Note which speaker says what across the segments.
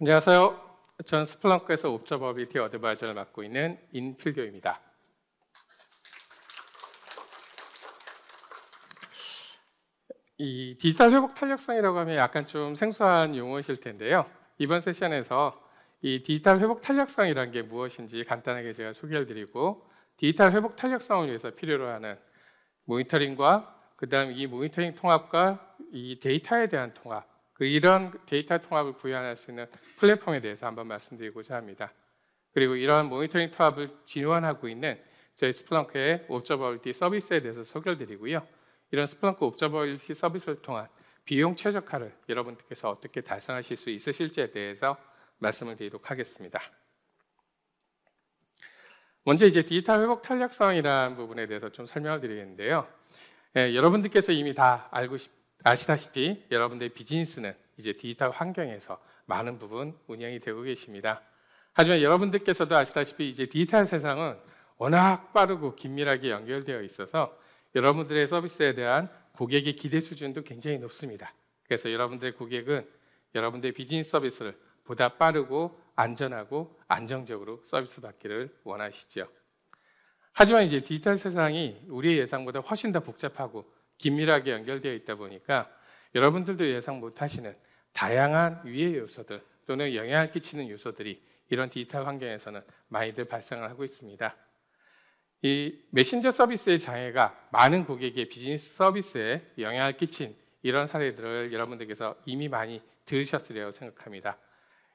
Speaker 1: 안녕하세요. 전 스플렁크에서 옵저버비티 어드바이저를 맡고 있는 인필교입니다. 이 디지털 회복 탄력성이라고 하면 약간 좀 생소한 용어이실 텐데요. 이번 세션에서 이 디지털 회복 탄력성이란 게 무엇인지 간단하게 제가 소개를 드리고 디지털 회복 탄력성을 위해서 필요로 하는 모니터링과 그다음 이 모니터링 통합과 이 데이터에 대한 통합 그 이런 데이터 통합을 구현할 수 있는 플랫폼에 대해서 한번 말씀드리고자 합니다. 그리고 이러한 모니터링 통합을 지원하고 있는 저희 스플렁크의 옵저버빌티 서비스에 대해서 소개를 드리고요. 이런 스플렁크 옵저버빌티 서비스를 통한 비용 최적화를 여러분들께서 어떻게 달성하실 수 있으실지에 대해서 말씀을 드리도록 하겠습니다. 먼저 이제 디지털 회복 탄력성이라는 부분에 대해서 좀 설명을 드리겠는데요. 예, 여러분들께서 이미 다 알고 싶, 아시다시피 여러분들의 비즈니스는 이제 디지털 환경에서 많은 부분 운영이 되고 계십니다. 하지만 여러분들께서도 아시다시피 이제 디지털 세상은 워낙 빠르고 긴밀하게 연결되어 있어서 여러분들의 서비스에 대한 고객의 기대 수준도 굉장히 높습니다. 그래서 여러분들의 고객은 여러분들의 비즈니스 서비스를 보다 빠르고 안전하고 안정적으로 서비스 받기를 원하시죠. 하지만 이제 디지털 세상이 우리의 예상보다 훨씬 더 복잡하고 긴밀하게 연결되어 있다 보니까 여러분들도 예상 못하시는 다양한 위해 요소들 또는 영향을 끼치는 요소들이 이런 디지털 환경에서는 많이들 발생을 하고 있습니다. 이 메신저 서비스의 장애가 많은 고객의 비즈니스 서비스에 영향을 끼친 이런 사례들을 여러분들께서 이미 많이 들으셨으리라고 생각합니다.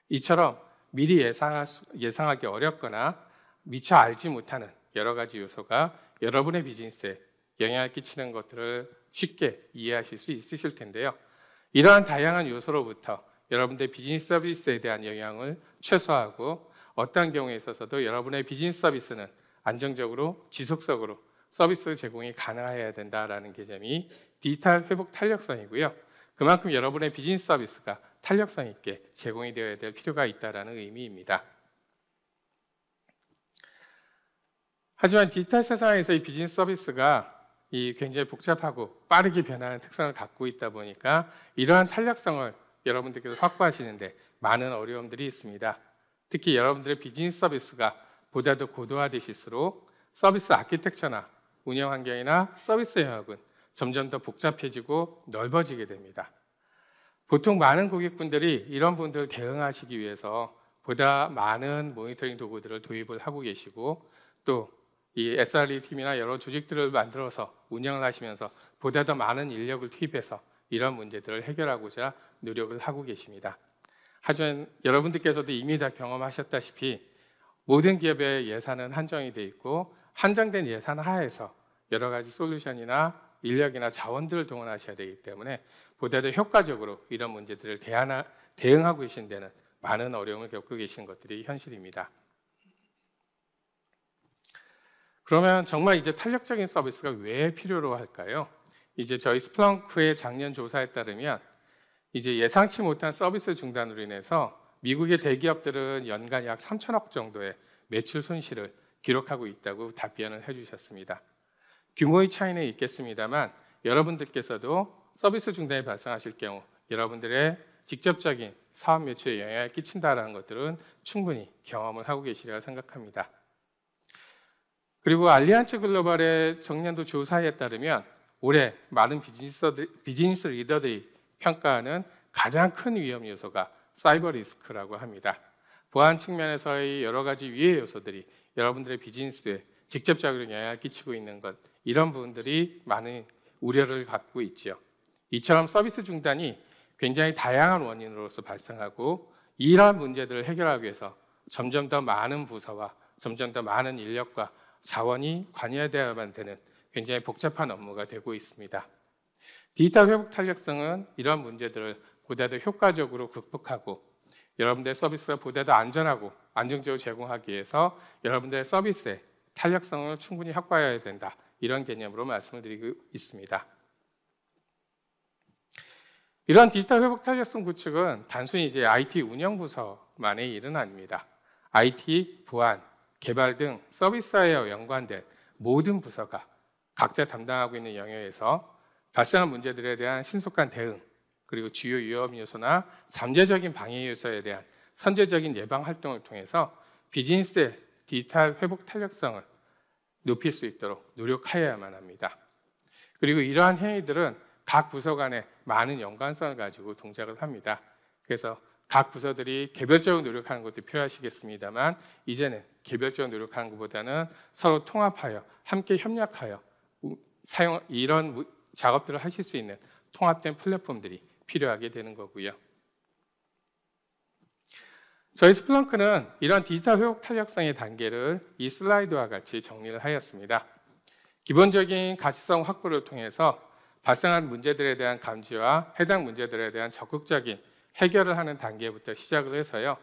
Speaker 1: 이처럼 미리 예상하, 예상하기 어렵거나 미처 알지 못하는 여러 가지 요소가 여러분의 비즈니스에 영향을 끼치는 것들을 쉽게 이해하실 수 있으실 텐데요. 이러한 다양한 요소로부터 여러분들의 비즈니스 서비스에 대한 영향을 최소화하고 어떠한 경우에 있어서도 여러분의 비즈니스 서비스는 안정적으로 지속적으로 서비스 제공이 가능해야 된다라는 개념이 디지털 회복 탄력성이고요. 그만큼 여러분의 비즈니스 서비스가 탄력성 있게 제공이 되어야 될 필요가 있다라는 의미입니다. 하지만 디지털 세상에서의 비즈니스 서비스가 이 굉장히 복잡하고 빠르게 변하는 특성을 갖고 있다 보니까 이러한 탄력성을 여러분들께서 확보하시는데 많은 어려움들이 있습니다. 특히 여러분들의 비즈니스 서비스가 보다 더 고도화되실수록 서비스 아키텍처나 운영 환경이나 서비스 영역은 점점 더 복잡해지고 넓어지게 됩니다. 보통 많은 고객분들이 이런 분들 대응하시기 위해서 보다 많은 모니터링 도구들을 도입을 하고 계시고 또이 SRE 팀이나 여러 조직들을 만들어서 운영을 하시면서 보다 더 많은 인력을 투입해서 이런 문제들을 해결하고자 노력을 하고 계십니다. 하지만 여러분들께서도 이미 다 경험하셨다시피 모든 기업의 예산은 한정이 돼 있고 한정된 예산 하에서 여러 가지 솔루션이나 인력이나 자원들을 동원하셔야 되기 때문에 보다 더 효과적으로 이런 문제들을 대하 대응하고 계신 데는 많은 어려움을 겪고 계신 것들이 현실입니다. 그러면 정말 이제 탄력적인 서비스가 왜 필요로 할까요? 이제 저희 스플렁크의 작년 조사에 따르면 이제 예상치 못한 서비스 중단으로 인해서 미국의 대기업들은 연간 약 3천억 정도의 매출 손실을 기록하고 있다고 답변을 해주셨습니다. 규모의 차이는 있겠습니다만 여러분들께서도 서비스 중단이 발생하실 경우 여러분들의 직접적인 사업 매출에 영향을 끼친다라는 것들은 충분히 경험을 하고 계시리라 생각합니다. 그리고 알리안츠 글로벌의 정년도 조사에 따르면 올해 많은 비즈니스 리더들이 평가하는 가장 큰 위험 요소가 사이버 리스크라고 합니다. 보안 측면에서의 여러 가지 위해 요소들이 여러분들의 비즈니스에 직접적으로 영향을 끼치고 있는 것 이런 부분들이 많은 우려를 갖고 있지 이처럼 서비스 중단이 굉장히 다양한 원인으로서 발생하고 이러한 문제들을 해결하기 위해서 점점 더 많은 부서와 점점 더 많은 인력과 자원이 관여되어야만 되는 굉장히 복잡한 업무가 되고 있습니다. 디지털 회복 탄력성은 이런 문제들을 보다 더 효과적으로 극복하고 여러분들의 서비스가 보다 더 안전하고 안정적으로 제공하기 위해서 여러분들의 서비스의 탄력성을 충분히 확보해야 된다. 이런 개념으로 말씀을 드리고 있습니다. 이런 디지털 회복 탄력성 구축은 단순히 이제 IT 운영 부서만의 일은 아닙니다. IT 보안, 개발 등 서비스와 연관된 모든 부서가 각자 담당하고 있는 영역에서 발생한 문제들에 대한 신속한 대응, 그리고 주요 위험 요소나 잠재적인 방해 요소에 대한 선제적인 예방 활동을 통해서 비즈니스의 디지털 회복 탄력성을 높일 수 있도록 노력하여야만 합니다. 그리고 이러한 행위들은 각 부서 간에 많은 연관성을 가지고 동작을 합니다. 그래서 각 부서들이 개별적으로 노력하는 것도 필요하시겠습니다만 이제는 개별적으로 노력하는 것보다는 서로 통합하여 함께 협력하여 사용 이런 작업들을 하실 수 있는 통합된 플랫폼들이 필요하게 되는 거고요. 저희 스플렁크는 이런 디지털 회복 탄력성의 단계를 이 슬라이드와 같이 정리를 하였습니다. 기본적인 가치성 확보를 통해서 발생한 문제들에 대한 감지와 해당 문제들에 대한 적극적인 해결을 하는 단계부터 시작을 해서요.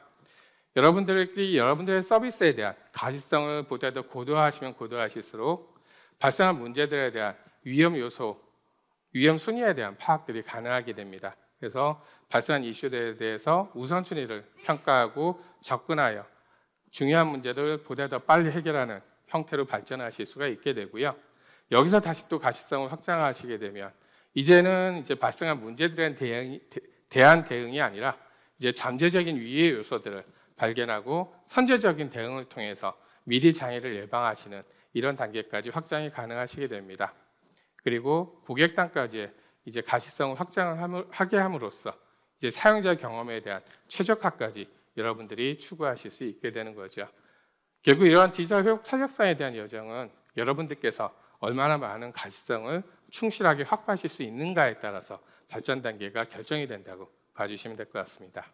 Speaker 1: 여러분들끼 여러분들의 서비스에 대한 가시성을 보다 더 고도화하시면 고도화하실수록 발생한 문제들에 대한 위험 요소, 위험 순위에 대한 파악들이 가능하게 됩니다. 그래서 발생한 이슈들에 대해서 우선순위를 평가하고 접근하여 중요한 문제들을 보다 더 빨리 해결하는 형태로 발전하실 수가 있게 되고요. 여기서 다시 또 가시성을 확장하시게 되면 이제는 이제 발생한 문제들에 대한 대안 대응이 아니라 이제 잠재적인 위해 요소들을 발견하고 선제적인 대응을 통해서 미리 장애를 예방하시는 이런 단계까지 확장이 가능하시게 됩니다. 그리고 고객단까지 이제 가시성을 확장을 하게 함으로써 이제 사용자 경험에 대한 최적화까지 여러분들이 추구하실 수 있게 되는 거죠. 결국 이러한 디지털 회복 사격상에 대한 여정은 여러분들께서 얼마나 많은 가시성을 충실하게 확보하실 수 있는가에 따라서 발전 단계가 결정이 된다고 봐주시면 될 것 같습니다.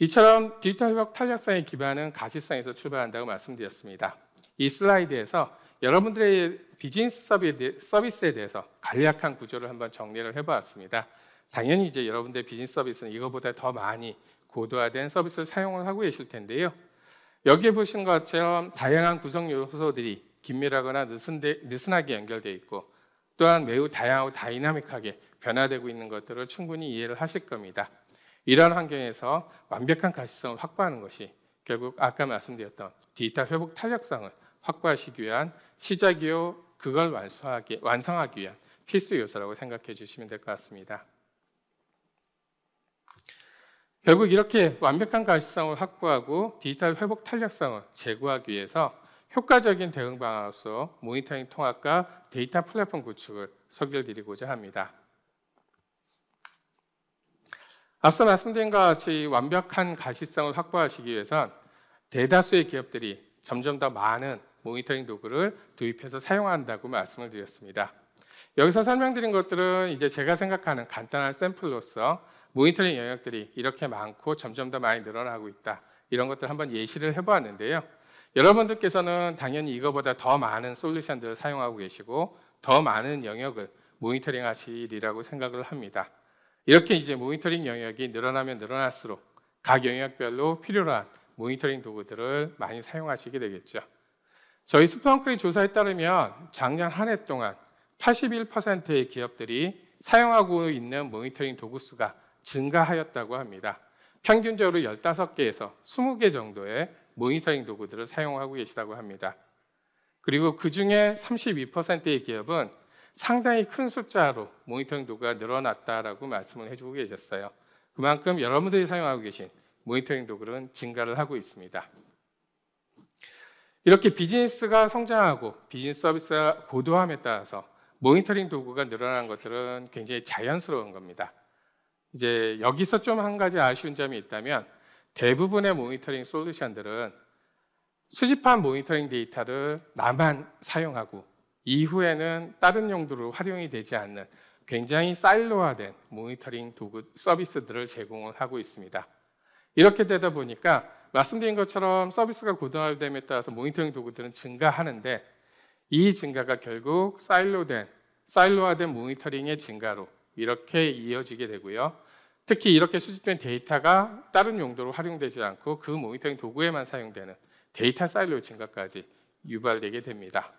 Speaker 1: 이처럼 디지털 협약 탄력성의 기반은 가시성에서 출발한다고 말씀드렸습니다. 이 슬라이드에서 여러분들의 비즈니스 서비스에 대해서 간략한 구조를 한번 정리를 해보았습니다. 당연히 이제 여러분들의 비즈니스 서비스는 이거보다 더 많이 고도화된 서비스를 사용을 하고 계실 텐데요. 여기에 보신 것처럼 다양한 구성 요소들이 긴밀하거나 느슨하게 연결되어 있고 또한 매우 다양하고 다이나믹하게 변화되고 있는 것들을 충분히 이해를 하실 겁니다. 이러한 환경에서 완벽한 가시성을 확보하는 것이 결국 아까 말씀드렸던 디지털 회복 탄력성을 확보하시기 위한 시작이요 그걸 완성하기, 완성하기 위한 필수 요소라고 생각해 주시면 될 것 같습니다. 결국 이렇게 완벽한 가시성을 확보하고 디지털 회복 탄력성을 제고하기 위해서 효과적인 대응 방안으로서 모니터링 통합과 데이터 플랫폼 구축을 소개드리고자 합니다. 앞서 말씀드린 것 같이 완벽한 가시성을 확보하시기 위해선 대다수의 기업들이 점점 더 많은 모니터링 도구를 도입해서 사용한다고 말씀을 드렸습니다. 여기서 설명드린 것들은 이제 제가 생각하는 간단한 샘플로서 모니터링 영역들이 이렇게 많고 점점 더 많이 늘어나고 있다. 이런 것들 한번 예시를 해보았는데요. 여러분들께서는 당연히 이거보다 더 많은 솔루션들을 사용하고 계시고 더 많은 영역을 모니터링 하시리라고 생각을 합니다. 이렇게 이제 모니터링 영역이 늘어나면 늘어날수록 각 영역별로 필요한 모니터링 도구들을 많이 사용하시게 되겠죠. 저희 스프렁크의 조사에 따르면 작년 한 해 동안 81%의 기업들이 사용하고 있는 모니터링 도구 수가 증가하였다고 합니다. 평균적으로 15개에서 20개 정도의 모니터링 도구들을 사용하고 계시다고 합니다. 그리고 그 중에 32%의 기업은 상당히 큰 숫자로 모니터링 도구가 늘어났다라고 말씀을 해주고 계셨어요. 그만큼 여러분들이 사용하고 계신 모니터링 도구는 증가를 하고 있습니다. 이렇게 비즈니스가 성장하고 비즈니스 서비스가 고도함에 따라서 모니터링 도구가 늘어난 것들은 굉장히 자연스러운 겁니다. 이제 여기서 좀 한 가지 아쉬운 점이 있다면 대부분의 모니터링 솔루션들은 수집한 모니터링 데이터를 나만 사용하고 이후에는 다른 용도로 활용이 되지 않는 굉장히 사일로화된 모니터링 도구 서비스들을 제공을 하고 있습니다. 이렇게 되다 보니까 말씀드린 것처럼 서비스가 고도화됨에 따라서 모니터링 도구들은 증가하는데 이 증가가 결국 사일로된 사일로화된 모니터링의 증가로 이렇게 이어지게 되고요. 특히 이렇게 수집된 데이터가 다른 용도로 활용되지 않고 그 모니터링 도구에만 사용되는 데이터 사일로 증가까지 유발되게 됩니다.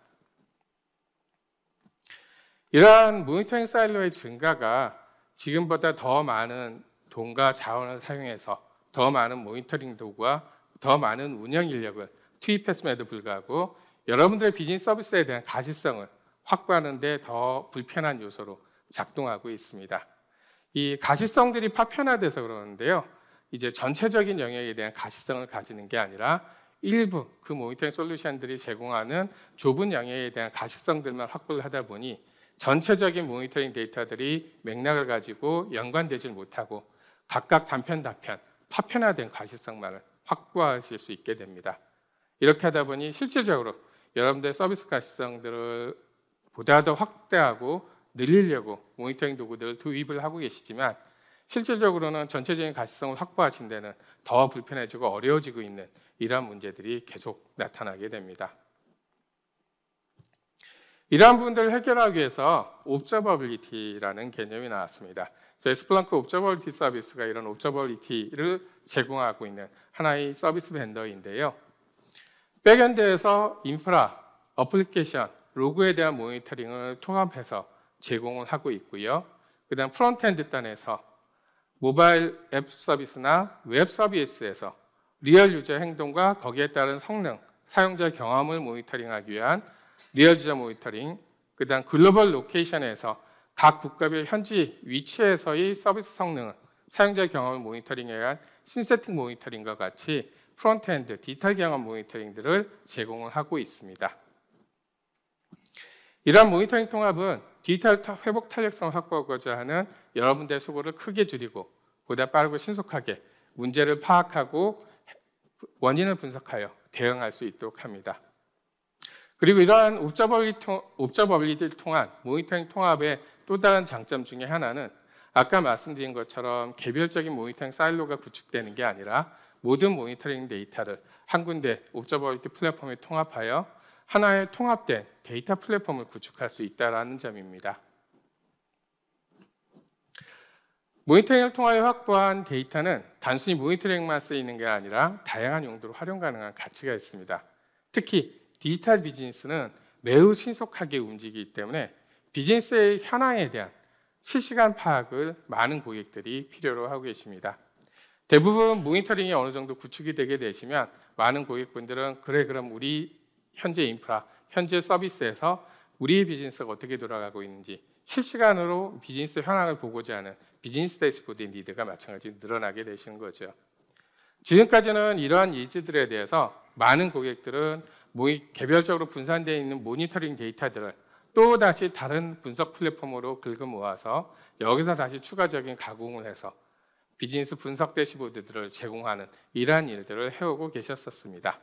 Speaker 1: 이러한 모니터링 사일로의 증가가 지금보다 더 많은 돈과 자원을 사용해서 더 많은 모니터링 도구와 더 많은 운영 인력을 투입했음에도 불구하고 여러분들의 비즈니스 서비스에 대한 가시성을 확보하는 데 더 불편한 요소로 작동하고 있습니다. 이 가시성들이 파편화돼서 그러는데요. 이제 전체적인 영역에 대한 가시성을 가지는 게 아니라 일부 그 모니터링 솔루션들이 제공하는 좁은 영역에 대한 가시성들만 확보를 하다 보니 전체적인 모니터링 데이터들이 맥락을 가지고 연관되질 못하고 각각 단편 단편 파편화된 가시성만을 확보하실 수 있게 됩니다. 이렇게 하다 보니 실질적으로 여러분들의 서비스 가시성들을 보다 더 확대하고 늘리려고 모니터링 도구들을 도입을 하고 계시지만 실질적으로는 전체적인 가시성을 확보하신 데는 더 불편해지고 어려워지고 있는 이러한 문제들이 계속 나타나게 됩니다. 이러한 부분들을 해결하기 위해서 옵저버빌리티라는 개념이 나왔습니다. 저 스플랑크 옵저버빌리티 서비스가 이런 옵저버빌리티를 제공하고 있는 하나의 서비스 벤더인데요. 백엔드에서 인프라, 어플리케이션, 로그에 대한 모니터링을 통합해서 제공을 하고 있고요. 그 다음 프론트엔드 단에서 모바일 앱 서비스나 웹 서비스에서 리얼 유저 행동과 거기에 따른 성능, 사용자 경험을 모니터링하기 위한 리얼 유저 모니터링, 그 다음 글로벌 로케이션에서 각 국가별 현지 위치에서의 서비스 성능을 사용자 경험을 모니터링해야할 신세팅 모니터링과 같이 프론트엔드 디지털 경험 모니터링들을 제공을 하고 있습니다. 이러한 모니터링 통합은 디지털 회복 탄력성을 확보하고자 하는 여러분들의 수고를 크게 줄이고 보다 빠르고 신속하게 문제를 파악하고 원인을 분석하여 대응할 수 있도록 합니다. 그리고 이러한 옵저버리티를 통한 모니터링 통합의 또 다른 장점 중의 하나는 아까 말씀드린 것처럼 개별적인 모니터링 사일로가 구축되는 게 아니라 모든 모니터링 데이터를 한 군데 옵저버리티 플랫폼에 통합하여 하나의 통합된 데이터 플랫폼을 구축할 수 있다는 점입니다. 모니터링을 통하여 확보한 데이터는 단순히 모니터링만 쓰이는 게 아니라 다양한 용도로 활용 가능한 가치가 있습니다. 특히 디지털 비즈니스는 매우 신속하게 움직이기 때문에 비즈니스의 현황에 대한 실시간 파악을 많은 고객들이 필요로 하고 계십니다. 대부분 모니터링이 어느 정도 구축이 되게 되시면 많은 고객분들은 그래 그럼 우리 현재 인프라, 현재 서비스에서 우리의 비즈니스가 어떻게 돌아가고 있는지 실시간으로 비즈니스 현황을 보고자 하는 비즈니스 대시보드의 니드가 마찬가지로 늘어나게 되시는 거죠. 지금까지는 이러한 일즈들에 대해서 많은 고객들은 개별적으로 분산되어 있는 모니터링 데이터들을 또 다시 다른 분석 플랫폼으로 긁어 모아서 여기서 다시 추가적인 가공을 해서 비즈니스 분석 대시보드들을 제공하는 이러한 일들을 해오고 계셨었습니다.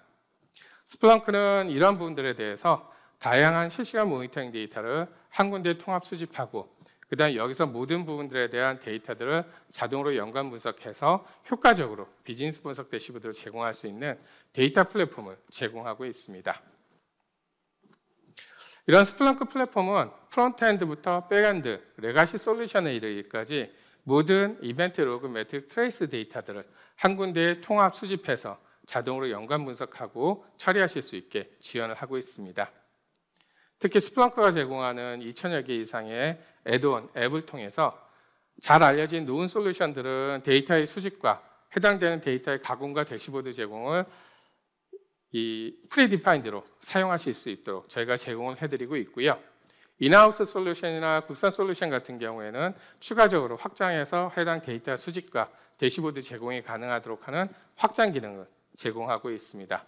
Speaker 1: 스플렁크는 이런 부분들에 대해서 다양한 실시간 모니터링 데이터를 한 군데 통합 수집하고 그다음 여기서 모든 부분들에 대한 데이터들을 자동으로 연관 분석해서 효과적으로 비즈니스 분석 대시보드를 제공할 수 있는 데이터 플랫폼을 제공하고 있습니다. 이런 스플렁크 플랫폼은 프론트엔드부터 백엔드, 레가시 솔루션에 이르기까지 모든 이벤트 로그 매트릭 트레이스 데이터들을 한 군데에 통합 수집해서 자동으로 연관 분석하고 처리하실 수 있게 지원을 하고 있습니다. 특히 스프렁크가 제공하는 2천여 개 이상의 애드온 앱을 통해서 잘 알려진 노은 솔루션들은 데이터의 수집과 해당되는 데이터의 가공과 대시보드 제공을 이 프리디파인드로 사용하실 수 있도록 저희가 제공을 해드리고 있고요. 인하우스 솔루션이나 국산 솔루션 같은 경우에는 추가적으로 확장해서 해당 데이터 수집과 대시보드 제공이 가능하도록 하는 확장 기능을 제공하고 있습니다.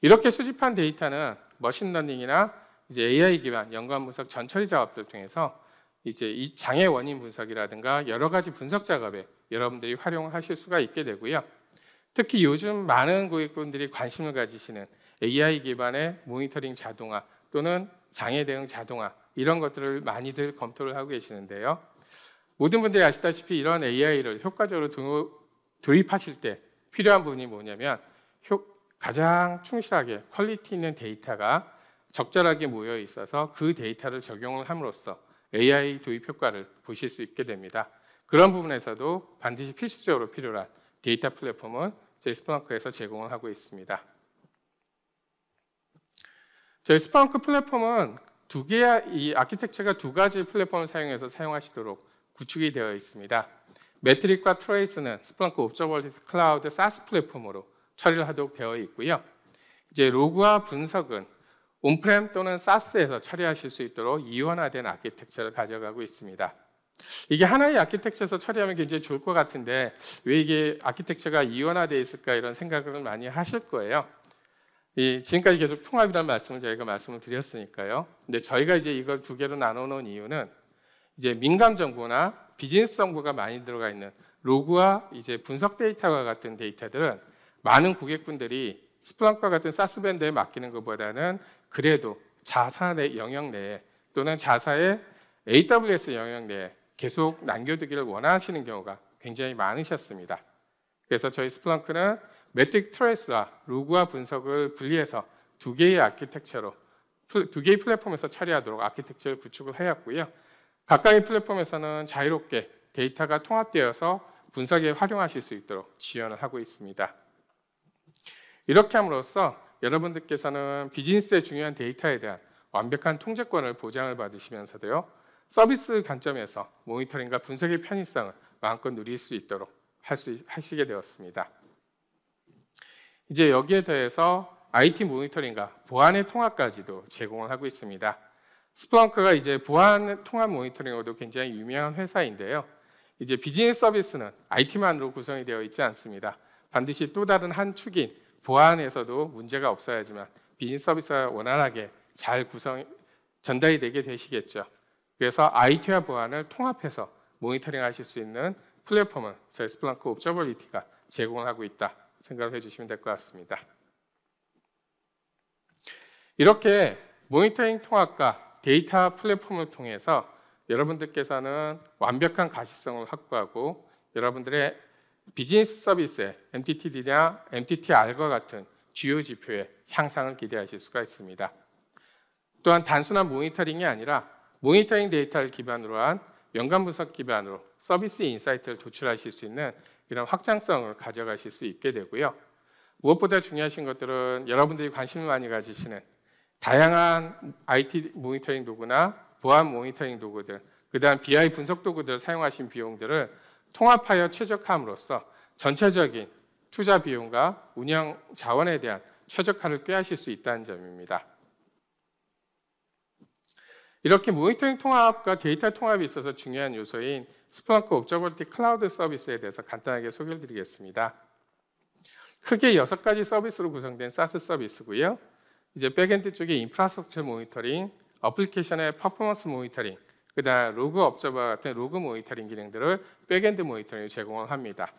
Speaker 1: 이렇게 수집한 데이터는 머신러닝이나 이제 AI 기반 연관 분석 전처리 작업들 통해서 이제 이 장애 원인 분석이라든가 여러 가지 분석 작업에 여러분들이 활용하실 수가 있게 되고요. 특히 요즘 많은 고객분들이 관심을 가지시는 AI 기반의 모니터링 자동화 또는 장애 대응 자동화 이런 것들을 많이들 검토를 하고 계시는데요. 모든 분들이 아시다시피 이런 AI를 효과적으로 도, 도입하실 때 필요한 부분이 뭐냐면 가장 충실하게 퀄리티 있는 데이터가 적절하게 모여 있어서 그 데이터를 적용을 함으로써 AI 도입 효과를 보실 수 있게 됩니다. 그런 부분에서도 반드시 필수적으로 필요한 데이터 플랫폼은 저희 스프렁크에서 제공을 하고 있습니다. 저희 스프렁크 플랫폼은 두 개의 이 아키텍처가 두 가지 플랫폼을 사용해서 사용하시도록 구축이 되어 있습니다. 매트릭과 트레이스는 스플렁크 옵저버리티 클라우드 사스 플랫폼으로 처리를 하도록 되어 있고요. 이제 로그와 분석은 온프렘 또는 사스에서 처리하실 수 있도록 이원화된 아키텍처를 가져가고 있습니다. 이게 하나의 아키텍처에서 처리하면 굉장히 좋을 것 같은데 왜 이게 아키텍처가 이원화되어 있을까 이런 생각을 많이 하실 거예요. 이 지금까지 계속 통합이라는 말씀을 저희가 말씀을 드렸으니까요. 근데 저희가 이제 이걸 두 개로 나눠놓은 이유는 이제 민감 정보나 비즈니스 정보가 많이 들어가 있는 로그와 이제 분석 데이터와 같은 데이터들은 많은 고객분들이 스플랑크와 같은 사스 밴드에 맡기는 것보다는 그래도 자산의 영역 내에 또는 자사의 AWS 영역 내에 계속 남겨두기를 원하시는 경우가 굉장히 많으셨습니다. 그래서 저희 스플랑크는 매트릭트레스와 로그와 분석을 분리해서 두 개의 아키텍처로 두 개의 플랫폼에서 처리하도록 아키텍처를 구축을 해왔고요. 각각의 플랫폼에서는 자유롭게 데이터가 통합되어서 분석에 활용하실 수 있도록 지원을 하고 있습니다. 이렇게 함으로써 여러분들께서는 비즈니스의 중요한 데이터에 대한 완벽한 통제권을 보장을 받으시면서도요, 서비스 관점에서 모니터링과 분석의 편의성을 마음껏 누릴 수 있도록 할 수, 하시게 되었습니다. 이제 여기에 더해서 IT 모니터링과 보안의 통합까지도 제공을 하고 있습니다. 스플렁크가 이제 보안 통합 모니터링으로도 굉장히 유명한 회사인데요. 이제 비즈니스 서비스는 IT만으로 구성이 되어 있지 않습니다. 반드시 또 다른 한 축인 보안에서도 문제가 없어야지만 비즈니스 서비스가 원활하게 잘 구성 전달이 되게 되시겠죠. 그래서 IT와 보안을 통합해서 모니터링 하실 수 있는 플랫폼은 저희 스플랑크 옵저버리티가 제공하고 있다 생각 해주시면 될 것 같습니다. 이렇게 모니터링 통합과 데이터 플랫폼을 통해서 여러분들께서는 완벽한 가시성을 확보하고 여러분들의 비즈니스 서비스의 MTTD나 MTTR과 같은 주요 지표의 향상을 기대하실 수가 있습니다. 또한 단순한 모니터링이 아니라 모니터링 데이터를 기반으로 한 연관 분석 기반으로 서비스 인사이트를 도출하실 수 있는 이런 확장성을 가져가실 수 있게 되고요. 무엇보다 중요하신 것들은 여러분들이 관심을 많이 가지시는 다양한 IT 모니터링 도구나 보안 모니터링 도구들, 그다음 BI 분석 도구들을 사용하신 비용들을 통합하여 최적화함으로써 전체적인 투자 비용과 운영 자원에 대한 최적화를 꾀하실 수 있다는 점입니다. 이렇게 모니터링 통합과 데이터 통합이 있어서 중요한 요소인 스파크 옵저버티 클라우드 서비스에 대해서 간단하게 소개를 드리겠습니다. 크게 6가지 서비스로 구성된 사스 서비스고요. 이제 백엔드 쪽에 인프라스트럭처 모니터링, 어플리케이션의 퍼포먼스 모니터링, 그다음 로그 업자와 같은 로그 모니터링 기능들을 백엔드 모니터링에 제공합니다.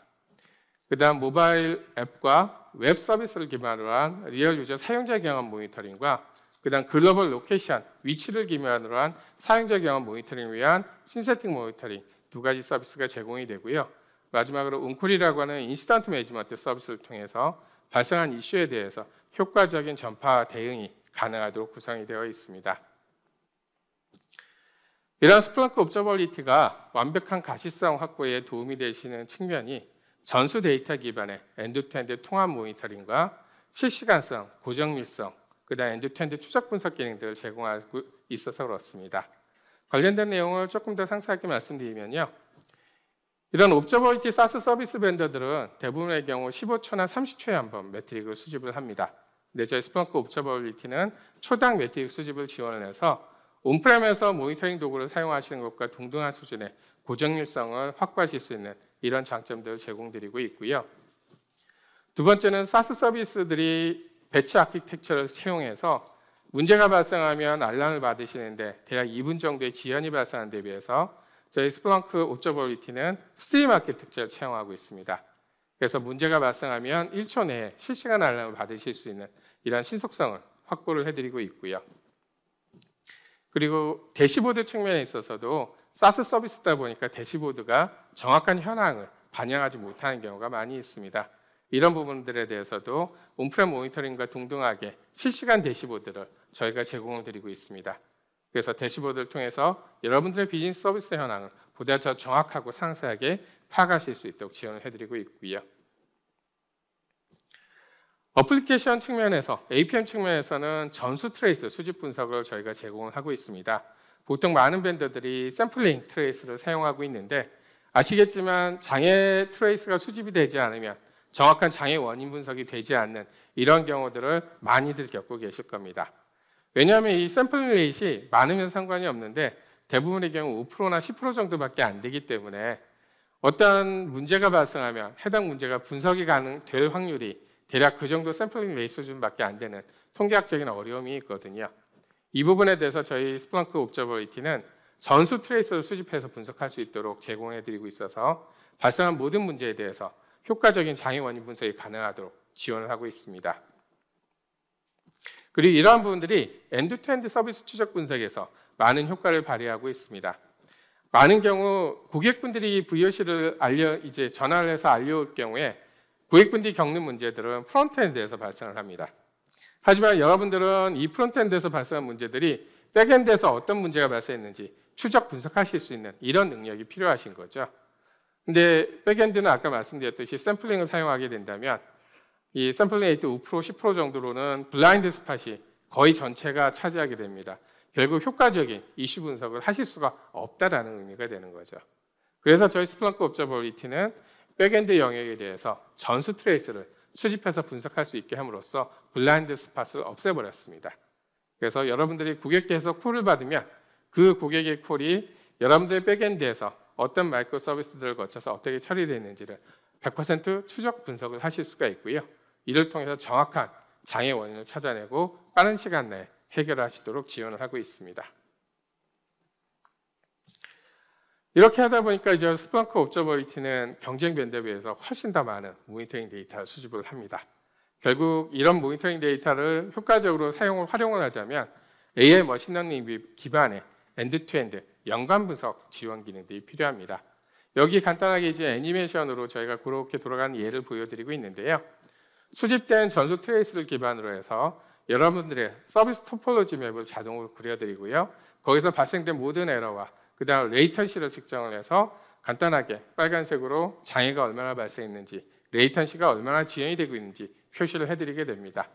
Speaker 1: 그다음 모바일 앱과 웹 서비스를 기반으로 한 리얼 유저 사용자 경험 모니터링과 그다음 글로벌 로케이션 위치를 기반으로 한 사용자 경험 모니터링을 위한 신세팅 모니터링 두 가지 서비스가 제공이 되고요. 마지막으로 웅콜이라고 하는 인스턴트 매니지먼트 서비스를 통해서 발생한 이슈에 대해서 효과적인 전파 대응이 가능하도록 구성이 되어 있습니다. 이러한 스플렁크 옵저벌리티가 완벽한 가시성 확보에 도움이 되시는 측면이 전수 데이터 기반의 엔드투엔드 통합 모니터링과 실시간성, 고정밀성, 그다음 엔드투엔드 추적 분석 기능들을 제공하고 있어서 그렇습니다. 관련된 내용을 조금 더 상세하게 말씀드리면요. 이런 옵저버리티 사스 서비스 벤더들은 대부분의 경우 15초나 30초에 한번 매트릭을 수집을 합니다. 내저의 스파크 옵저버빌리티는 초당 매트릭 수집을 지원을 해서 온프렘에서 모니터링 도구를 사용하시는 것과 동등한 수준의 고정률성을 확보하실 수 있는 이런 장점들을 제공드리고 있고요. 두 번째는 사스 서비스들이 배치 아키텍처를 채용해서 문제가 발생하면 알람을 받으시는데 대략 2분 정도의 지연이 발생하는 데 비해서 저희 스플렁크 옵저버리티는 스트림 아키텍처를 채용하고 있습니다. 그래서 문제가 발생하면 1초 내에 실시간 알람을 받으실 수 있는 이러한 신속성을 확보를 해드리고 있고요. 그리고 대시보드 측면에 있어서도 사스 서비스다 보니까 대시보드가 정확한 현황을 반영하지 못하는 경우가 많이 있습니다. 이런 부분들에 대해서도 온프렘 모니터링과 동등하게 실시간 대시보드를 저희가 제공을 드리고 있습니다. 그래서 대시보드를 통해서 여러분들의 비즈니스 서비스 현황을 보다 더 정확하고 상세하게 파악하실 수 있도록 지원을 해드리고 있고요. 어플리케이션 측면에서 APM 측면에서는 전수 트레이스 수집 분석을 저희가 제공 하고 있습니다. 보통 많은 밴더들이 샘플링 트레이스를 사용하고 있는데 아시겠지만 장애 트레이스가 수집이 되지 않으면 정확한 장애 원인 분석이 되지 않는 이런 경우들을 많이들 겪고 계실 겁니다. 왜냐하면 이 샘플 링 레이시 많으면 상관이 없는데 대부분의 경우 5%나 10% 정도밖에 안 되기 때문에 어떤 문제가 발생하면 해당 문제가 분석이 가능될 확률이 대략 그 정도 샘플링 레이 스 수준밖에 안 되는 통계학적인 어려움이 있거든요. 이 부분에 대해서 저희 스프크 옵저버리티는 전수 트레이서를 수집해서 분석할 수 있도록 제공해드리고 있어서 발생한 모든 문제에 대해서 효과적인 장애 원인 분석이 가능하도록 지원을 하고 있습니다. 그리고 이러한 부분들이 엔드투엔드 서비스 추적 분석에서 많은 효과를 발휘하고 있습니다. 많은 경우 고객분들이 VOC를 알려 이제 전화를 해서 알려올 경우에 고객분들이 겪는 문제들은 프론트엔드에서 발생을 합니다. 하지만 여러분들은 이 프론트엔드에서 발생한 문제들이 백엔드에서 어떤 문제가 발생했는지 추적 분석하실 수 있는 이런 능력이 필요하신 거죠. 근데 백엔드는 아까 말씀드렸듯이 샘플링을 사용하게 된다면 이 샘플링 에5% 10% 정도로는 블라인드 스팟이 거의 전체가 차지하게 됩니다. 결국 효과적인 이슈 분석을 하실 수가 없다라는 의미가 되는 거죠. 그래서 저희 스플렁크 업자 버리티는 백엔드 영역에 대해서 전수 트레이스를 수집해서 분석할 수 있게 함으로써 블라인드 스팟을 없애버렸습니다. 그래서 여러분들이 고객께서 콜을 받으면 그 고객의 콜이 여러분들의 백엔드에서 어떤 마이크로 서비스들을 거쳐서 어떻게 처리되는지를 100% 추적 분석을 하실 수가 있고요. 이를 통해서 정확한 장애 원인을 찾아내고 빠른 시간 내에 해결하시도록 지원을 하고 있습니다. 이렇게 하다 보니까 이제 스프크 옵저버리티는 경쟁 밴드에 비해서 훨씬 더 많은 모니터링 데이터를 수집을 합니다. 결국 이런 모니터링 데이터를 효과적으로 사용을 활용을 하자면 AI 머신러닝 기반의 엔드투엔드 연관 분석 지원 기능들이 필요합니다. 여기 간단하게 이제 애니메이션으로 저희가 그렇게 돌아가는 예를 보여드리고 있는데요. 수집된 전수 트레이스를 기반으로 해서 여러분들의 서비스 토폴로지 맵을 자동으로 그려드리고요. 거기서 발생된 모든 에러와 그 다음 레이턴시를 측정을 해서 간단하게 빨간색으로 장애가 얼마나 발생했는지 레이턴시가 얼마나 지연이 되고 있는지 표시를 해드리게 됩니다.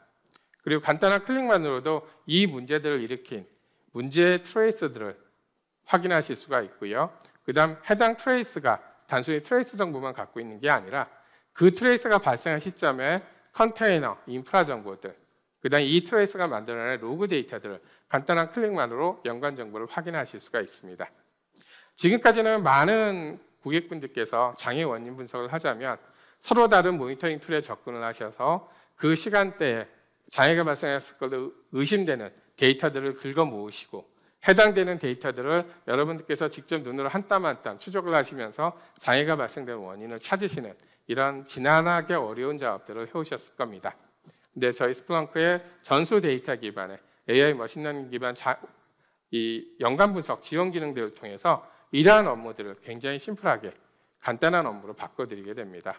Speaker 1: 그리고 간단한 클릭만으로도 이 문제들을 일으킨 문제 의 트레이스들을 확인하실 수가 있고요. 그 다음 해당 트레이스가 단순히 트레이스 정보만 갖고 있는 게 아니라 그 트레이스가 발생한 시점에 컨테이너, 인프라 정보들, 그 다음 이 트레이스가 만들어낸 로그 데이터들을 간단한 클릭만으로 연관 정보를 확인하실 수가 있습니다. 지금까지는 많은 고객분들께서 장애 원인 분석을 하자면 서로 다른 모니터링 툴에 접근을 하셔서 그 시간대에 장애가 발생했을 걸로 의심되는 데이터들을 긁어 모으시고 해당되는 데이터들을 여러분들께서 직접 눈으로 한땀 한땀 추적을 하시면서 장애가 발생된 원인을 찾으시는 이런 지난하게 어려운 작업들을 해오셨을 겁니다. 근데 저희 스플렁크의 전수 데이터 기반의 AI 머신러닝 기반 자, 이 연관 분석 지원 기능들을 통해서 이러한 업무들을 굉장히 심플하게 간단한 업무로 바꿔드리게 됩니다.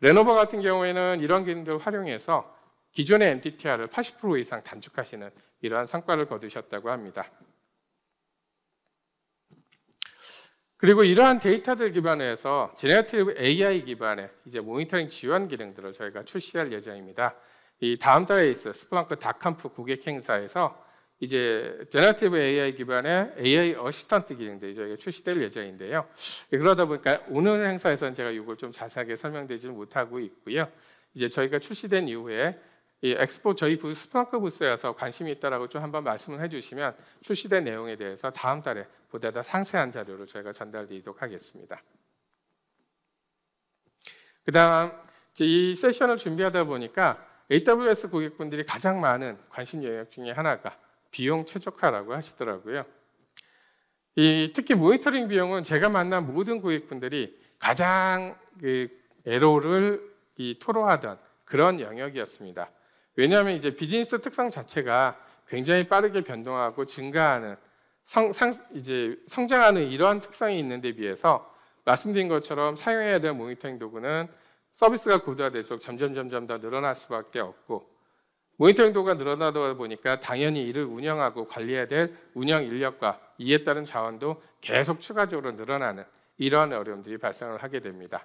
Speaker 1: 레노버 같은 경우에는 이런 기능들을 활용해서 기존의 MTTR을 80% 이상 단축하시는 이러한 성과를 거두셨다고 합니다. 그리고 이러한 데이터들 기반해서 제네티브 AI 기반의 이제 모니터링 지원 기능들을 저희가 출시할 예정입니다. 이 다음 달에 있을 스플랑크 닷캄프 고객 행사에서 이제 제너티브 AI 기반의 AI 어시스턴트 기능들이 저희가 출시될 예정인데요. 그러다 보니까 오늘 행사에서는 제가 이걸 좀 자세하게 설명되리지 못하고 있고요. 이제 저희가 출시된 이후에 이 엑스포 저희 부스 스파크 부스에 서 관심이 있다라고 좀 한번 말씀을 해주시면 출시된 내용에 대해서 다음 달에 보다 더 상세한 자료를 저희가 전달드리도록 하겠습니다. 그다음 이 세션을 준비하다 보니까 AWS 고객분들이 가장 많은 관심 영역 중에 하나가 비용 최적화라고 하시더라고요. 이 특히 모니터링 비용은 제가 만난 모든 고객분들이 가장 그 애로를 이 토로하던 그런 영역이었습니다. 왜냐하면 이제 비즈니스 특성 자체가 굉장히 빠르게 변동하고 증가하는 성, 상, 이제 성장하는 이러한 특성이 있는데 비해서 말씀드린 것처럼 사용해야 될 모니터링 도구는 서비스가 고도화될수록 점점 점점 더 늘어날 수밖에 없고 모니터 행도가 늘어나다 보니까 당연히 이를 운영하고 관리해야 될 운영 인력과 이에 따른 자원도 계속 추가적으로 늘어나는 이러한 어려움들이 발생을 하게 됩니다.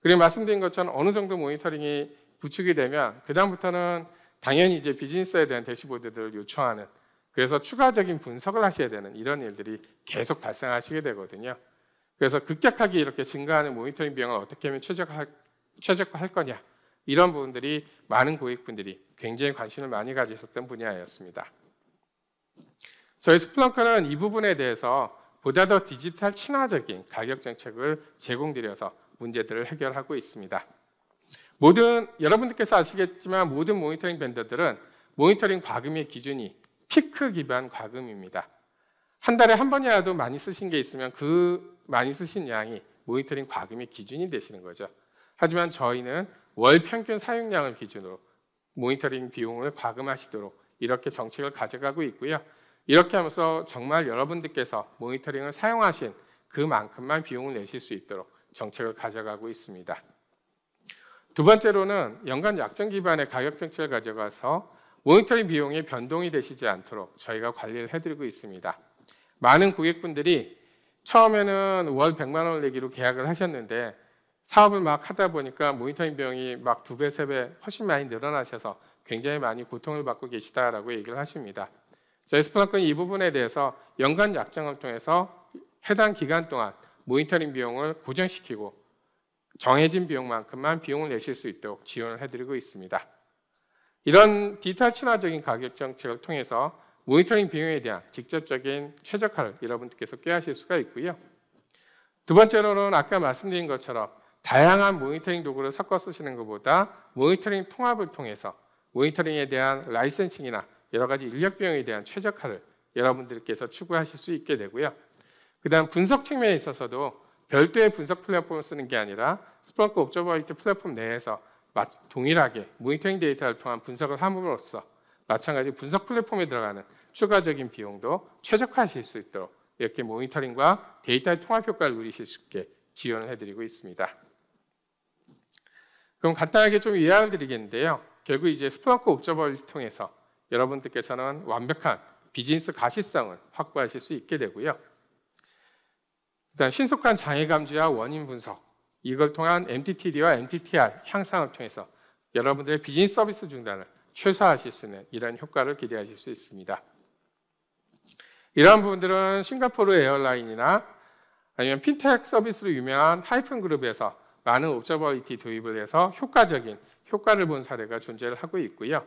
Speaker 1: 그리고 말씀드린 것처럼 어느 정도 모니터링이 구축이 되면 그다음부터는 당연히 이제 비즈니스에 대한 대시보드들을 요청하는 그래서 추가적인 분석을 하셔야 되는 이런 일들이 계속 발생하시게 되거든요. 그래서 급격하게 이렇게 증가하는 모니터링 비용을 어떻게 하면 최적화, 최적화할 거냐 이런 부분들이 많은 고객분들이 굉장히 관심을 많이 가지셨던 분야였습니다. 저희 스플렁크는 이 부분에 대해서 보다 더 디지털 친화적인 가격 정책을 제공드려서 문제들을 해결하고 있습니다. 모든 여러분들께서 아시겠지만 모든 모니터링 밴더들은 모니터링 과금의 기준이 피크 기반 과금입니다. 한 달에 한 번이라도 많이 쓰신 게 있으면 그 많이 쓰신 양이 모니터링 과금의 기준이 되시는 거죠. 하지만 저희는 월 평균 사용량을 기준으로 모니터링 비용을 과금하시도록 이렇게 정책을 가져가고 있고요. 이렇게 하면서 정말 여러분들께서 모니터링을 사용하신 그만큼만 비용을 내실 수 있도록 정책을 가져가고 있습니다. 두 번째로는 연간 약정 기반의 가격 정책을 가져가서 모니터링 비용이 변동이 되시지 않도록 저희가 관리를 해드리고 있습니다. 많은 고객분들이 처음에는 월 100만 원을 내기로 계약을 하셨는데 사업을 막 하다 보니까 모니터링 비용이 막 두 배, 세 배 훨씬 많이 늘어나셔서 굉장히 많이 고통을 받고 계시다라고 얘기를 하십니다. 저희 스프라크는 이 부분에 대해서 연간 약정을 통해서 해당 기간 동안 모니터링 비용을 고정시키고 정해진 비용만큼만 비용을 내실 수 있도록 지원을 해드리고 있습니다. 이런 디지털 친화적인 가격 정책을 통해서 모니터링 비용에 대한 직접적인 최적화를 여러분들께서 꾀하실 수가 있고요. 두 번째로는 아까 말씀드린 것처럼 다양한 모니터링 도구를 섞어 쓰시는 것보다 모니터링 통합을 통해서 모니터링에 대한 라이센싱이나 여러 가지 인력 비용에 대한 최적화를 여러분들께서 추구하실 수 있게 되고요. 그다음 분석 측면에 있어서도 별도의 분석 플랫폼을 쓰는 게 아니라 스프렁크 옵저버리티 플랫폼 내에서 동일하게 모니터링 데이터를 통한 분석을 함으로써 마찬가지 분석 플랫폼에 들어가는 추가적인 비용도 최적화하실 수 있도록 이렇게 모니터링과 데이터의 통합 효과를 누리실 수 있게 지원을 해드리고 있습니다. 그럼 간단하게 좀 요약을 드리겠는데요. 결국 이제 스포크 옵저버를 통해서 여러분들께서는 완벽한 비즈니스 가시성을 확보하실 수 있게 되고요. 일단 신속한 장애 감지와 원인 분석, 이걸 통한 MTTD와 MTTR 향상을 통해서 여러분들의 비즈니스 서비스 중단을 최소화하실 수 있는 이런 효과를 기대하실 수 있습니다. 이러한 부분들은 싱가포르 에어라인이나 아니면 핀텍 서비스로 유명한 하이픈 그룹에서 많은 옵저버리티 도입을 해서 효과적인 효과를 본 사례가 존재를 하고 있고요.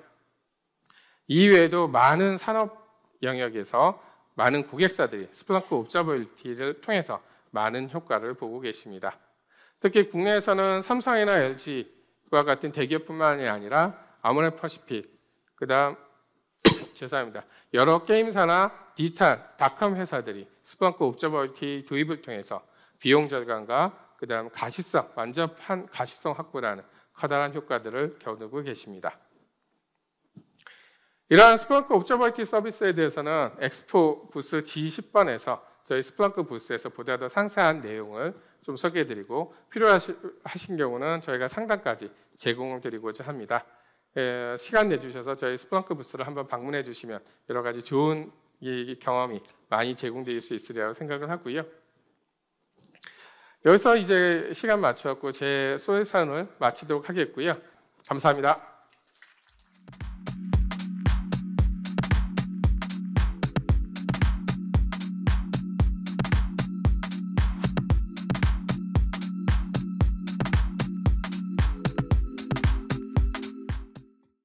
Speaker 1: 이외에도 많은 산업 영역에서 많은 고객사들이 스플랑크 옵저버리티를 통해서 많은 효과를 보고 계십니다. 특히 국내에서는 삼성이나 LG와 같은 대기업뿐만이 아니라 아모레퍼시픽, 그다음 죄송합니다. 여러 게임사나 디지털 닷컴 회사들이 스플크 옵저버리티 도입을 통해서 비용 절감과 그 다음 가시성, 완전한 가시성 확보라는 커다란 효과들을 겨누고 계십니다. 이러한 스플렁크 옵저버티 서비스에 대해서는 엑스포 부스 G10번에서 저희 스플렁크 부스에서 보다 더 상세한 내용을 좀 소개해드리고 필요하신 경우는 저희가 상담까지 제공 드리고자 합니다. 에, 예, 시간 내주셔서 저희 스플렁크 부스를 한번 방문해 주시면 여러 가지 좋은 경험이 많이 제공될 수 있으리라고 생각을 하고요. 여기서 이제 시간 맞춰갖고 제 소회산을 마치도록 하겠고요. 감사합니다.